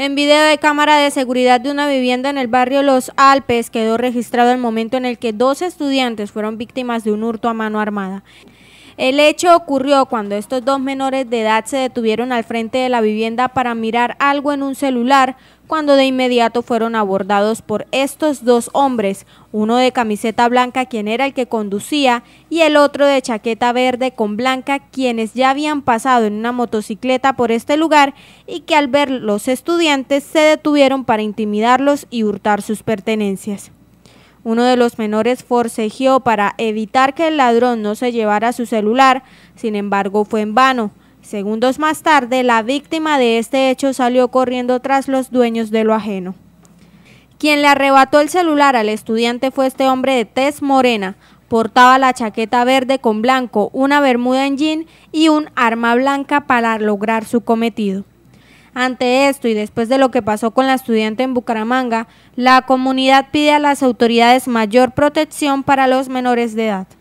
En video de cámara de seguridad de una vivienda en el barrio Los Alpes quedó registrado el momento en el que dos estudiantes fueron víctimas de un hurto a mano armada. El hecho ocurrió cuando estos dos menores de edad se detuvieron al frente de la vivienda para mirar algo en un celular, cuando de inmediato fueron abordados por estos dos hombres, uno de camiseta blanca quien era el que conducía y el otro de chaqueta verde con blanca quienes ya habían pasado en una motocicleta por este lugar y que al ver los estudiantes se detuvieron para intimidarlos y hurtar sus pertenencias. Uno de los menores forcejeó para evitar que el ladrón no se llevara su celular, sin embargo fue en vano. Segundos más tarde, la víctima de este hecho salió corriendo tras los dueños de lo ajeno. Quien le arrebató el celular al estudiante fue este hombre de tez morena. Portaba la chaqueta verde con blanco, una bermuda en jean y un arma blanca para lograr su cometido. Ante esto y después de lo que pasó con la estudiante en Bucaramanga, la comunidad pide a las autoridades mayor protección para los menores de edad.